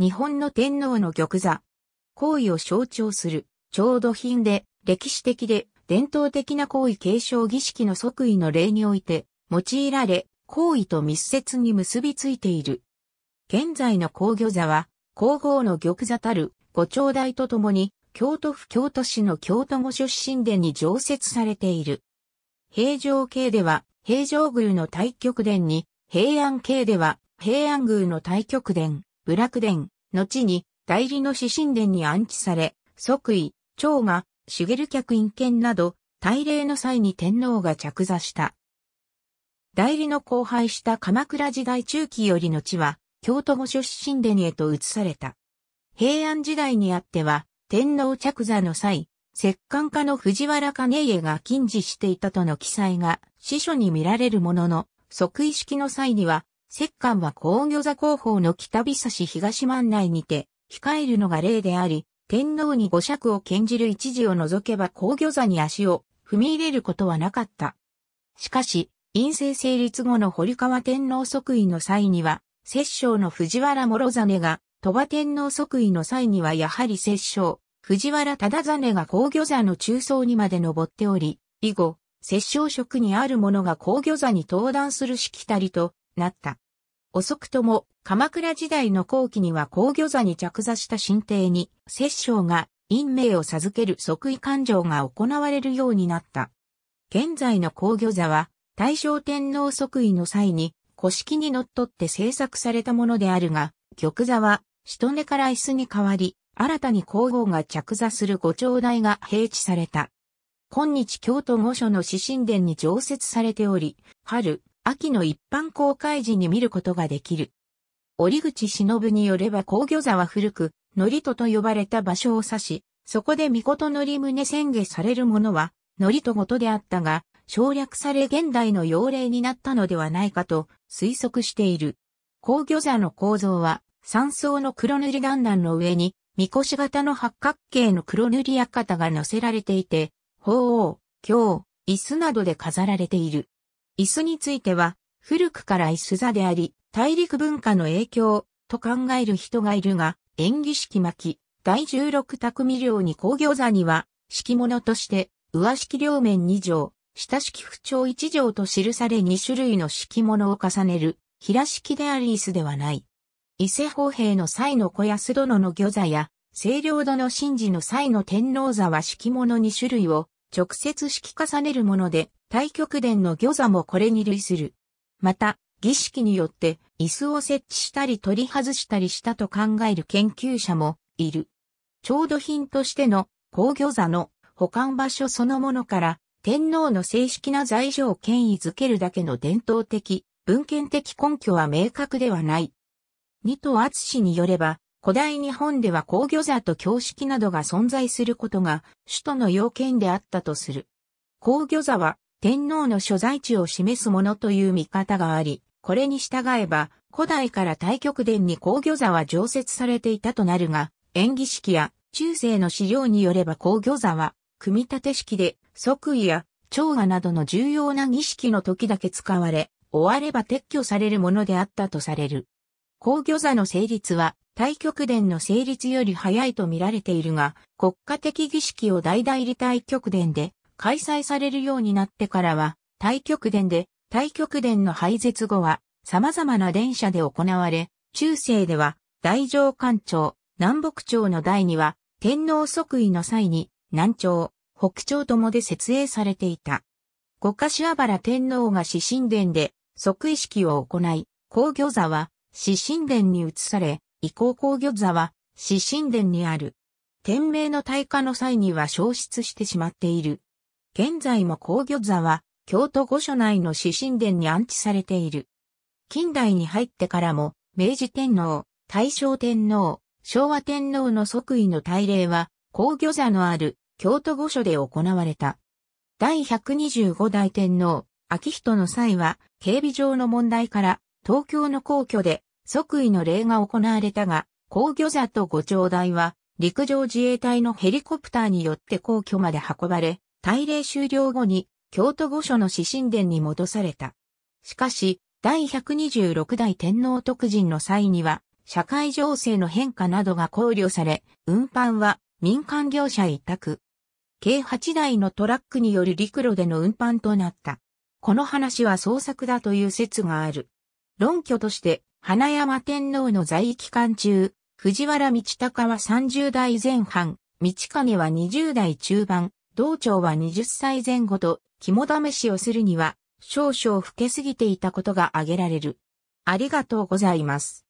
日本の天皇の玉座。皇位を象徴する、調度品で、歴史的で、伝統的な皇位継承儀式の即位の例において、用いられ、皇位と密接に結びついている。現在の皇御座は、皇后の玉座たる、ご頂戴とともに、京都府京都市の京都御出身殿に常設されている。平城系では、平城宮の太極殿に、平安系では、平安宮の太極殿。部落殿、後に代理の死神殿に安置され、即位、長が、茂客院権など、大礼の際に天皇が着座した。代理の荒廃した鎌倉時代中期よりの地は、京都御所死神殿へと移された。平安時代にあっては、天皇着座の際、摂関家の藤原兼家が禁止していたとの記載が、司書に見られるものの、即位式の際には、石棺は皇御座広報の北日差し東万内にて、控えるのが例であり、天皇に五尺を献じる一時を除けば皇御座に足を踏み入れることはなかった。しかし、陰性成立後の堀川天皇即位の際には、摂政の藤原諸真が、鳥羽天皇即位の際にはやはり摂政、藤原忠真が皇御座の中層にまで上っており、以後、摂政職にある者が皇御座に登壇するしきたりとなった。遅くとも鎌倉時代の後期には皇御座に着座した神帝に、摂政が陰命を授ける即位勘定が行われるようになった。現在の皇御座は、大正天皇即位の際に、古式にのっとって制作されたものであるが、玉座は、人根から椅子に変わり、新たに皇后が着座するご頂台が併置された。今日京都御所の四神殿に常設されており、春、秋の一般公開時に見ることができる。折口忍によれば工魚座は古く、のりとと呼ばれた場所を指し、そこで御事のりね。宣言されるものは、のりとごとであったが、省略され現代の要例になったのではないかと推測している。工魚座の構造は、三層の黒塗り段々の上に、みこし型の八角形の黒塗り館が乗せられていて、鳳凰、京、椅子などで飾られている。椅子については、古くから椅子座であり、大陸文化の影響と考える人がいるが、演技式巻、第16匠料に工業座には、敷物として、上敷両面2畳、下敷不調1畳と記され2種類の敷物を重ねる、平敷であり椅子ではない。伊勢法兵の際の小安殿の御座や、清涼殿神事の際の天皇座は敷物2種類を、直接式重ねるもので、太極殿の御座もこれに類する。また、儀式によって椅子を設置したり取り外したりしたと考える研究者もいる。調度品としての高餃座の保管場所そのものから天皇の正式な罪状を権威づけるだけの伝統的、文献的根拠は明確ではない。二と厚氏によれば、古代日本では工御座と教式などが存在することが首都の要件であったとする。工御座は天皇の所在地を示すものという見方があり、これに従えば古代から太極殿に工御座は常設されていたとなるが、演技式や中世の資料によれば工御座は組み立て式で即位や長和などの重要な儀式の時だけ使われ、終われば撤去されるものであったとされる。公御座の成立は、太極殿の成立より早いと見られているが、国家的儀式を大々理太極殿で開催されるようになってからは、太極殿で、太極殿の廃絶後は、様々な電車で行われ、中世では、大乗官庁、南北朝の代には、天皇即位の際に、南朝、北朝ともで設営されていた。五柏原天皇が死神殿で、即位式を行い、皇御座は、死神殿に移され、以降工業座は死神殿にある。天明の大火の際には消失してしまっている。現在も工業座は京都御所内の死神殿に安置されている。近代に入ってからも、明治天皇、大正天皇、昭和天皇の即位の大礼は、皇御座のある京都御所で行われた。第125代天皇、秋人の際は、警備上の問題から、東京の皇居で即位の礼が行われたが、皇居座と御頂台は陸上自衛隊のヘリコプターによって皇居まで運ばれ、大礼終了後に京都御所の指針殿に戻された。しかし、第126代天皇特人の際には、社会情勢の変化などが考慮され、運搬は民間業者委託。計8台のトラックによる陸路での運搬となった。この話は創作だという説がある。論拠として、花山天皇の在位期間中、藤原道隆は30代前半、道金は20代中盤、道長は20歳前後と、肝試しをするには、少々老けすぎていたことが挙げられる。ありがとうございます。